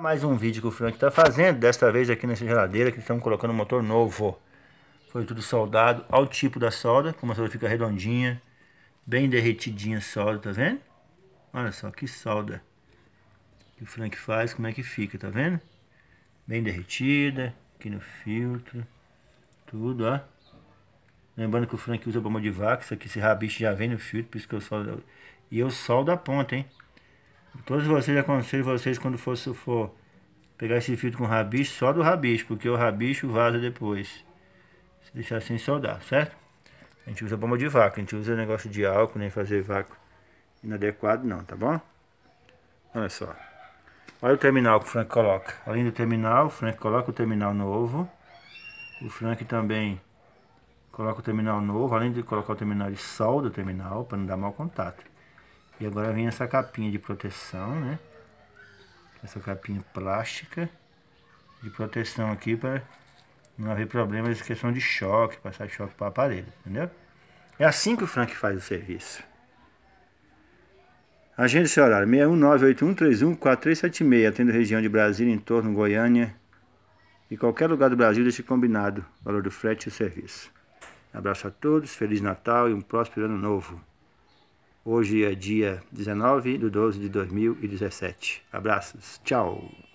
Mais um vídeo que o Frank está fazendo, desta vez aqui nessa geladeira que estamos colocando um motor novo. Foi tudo soldado ao tipo da solda, como a solda fica redondinha, bem derretidinha a solda, tá vendo? Olha só que solda que o Frank faz, como é que fica, tá vendo? Bem derretida, aqui no filtro, tudo, ó. Lembrando que o Frank usa bomba de vaca, isso aqui esse rabicho já vem no filtro, por isso que eu soldo. E eu soldo a ponta, hein? Todos vocês, aconselho vocês quando for, for pegar esse filtro com rabicho, só do rabicho, porque o rabicho vaza depois. Se deixar sem assim, soldar, certo? A gente usa bomba de vácuo, a gente usa negócio de álcool, nem fazer vácuo inadequado não, tá bom? Olha só. Olha o terminal que o Frank coloca. Além do terminal, o Frank coloca o terminal novo. O Frank também coloca o terminal novo, além de colocar o terminal, ele solda o terminal para não dar mau contato. E agora vem essa capinha de proteção, né? Essa capinha plástica de proteção aqui para não haver problemas em questão de choque, passar choque para o aparelho, entendeu? É assim que o Frank faz o serviço. Agenda seu horário, 61981314376, atendo região de Brasília, torno Goiânia e qualquer lugar do Brasil, deixe combinado o valor do frete e o serviço. Abraço a todos, Feliz Natal e um próspero Ano Novo. Hoje é dia 19 de 12 de 2017. Abraços, tchau!